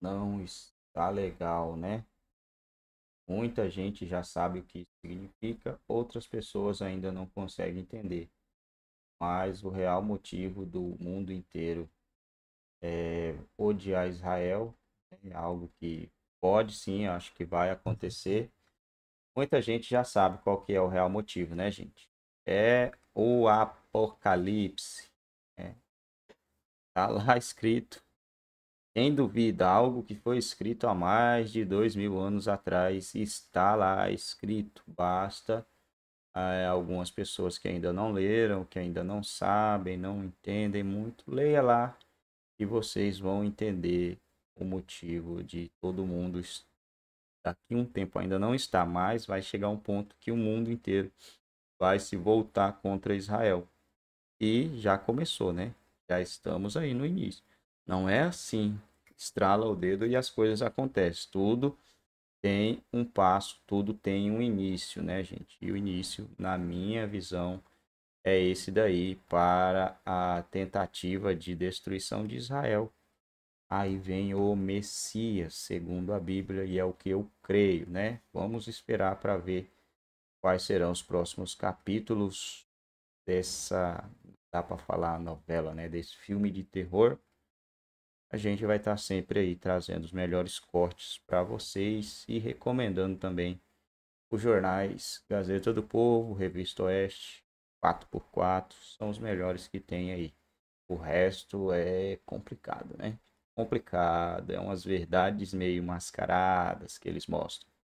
não está legal, né? Muita gente já sabe o que significa, outras pessoas ainda não conseguem entender. Mas o real motivo do mundo inteiro é odiar Israel é algo que pode sim, acho que vai acontecer. Muita gente já sabe qual que é o real motivo, né, gente? É o apocalipse. Né? Tá lá escrito quem duvida, algo que foi escrito há mais de dois mil anos atrás está lá escrito. Basta é, algumas pessoas que ainda não leram, que ainda não sabem, não entendem muito, leia lá e vocês vão entender o motivo de todo mundo. Daqui um tempo ainda não está mais, vai chegar um ponto que o mundo inteiro vai se voltar contra Israel. E já começou, né? Já estamos aí no início. Não é assim. Estrala o dedo e as coisas acontecem. Tudo tem um passo, tudo tem um início, né, gente? E o início, na minha visão, é esse daí para a tentativa de destruição de Israel. Aí vem o Messias, segundo a Bíblia, e é o que eu creio, né? Vamos esperar para ver quais serão os próximos capítulos dessa, dá para falar novela, né? Desse filme de terror a gente vai estar tá sempre aí trazendo os melhores cortes para vocês e recomendando também os jornais Gazeta do Povo, Revista Oeste, 4x4, são os melhores que tem aí. O resto é complicado, né? Complicado, é umas verdades meio mascaradas que eles mostram.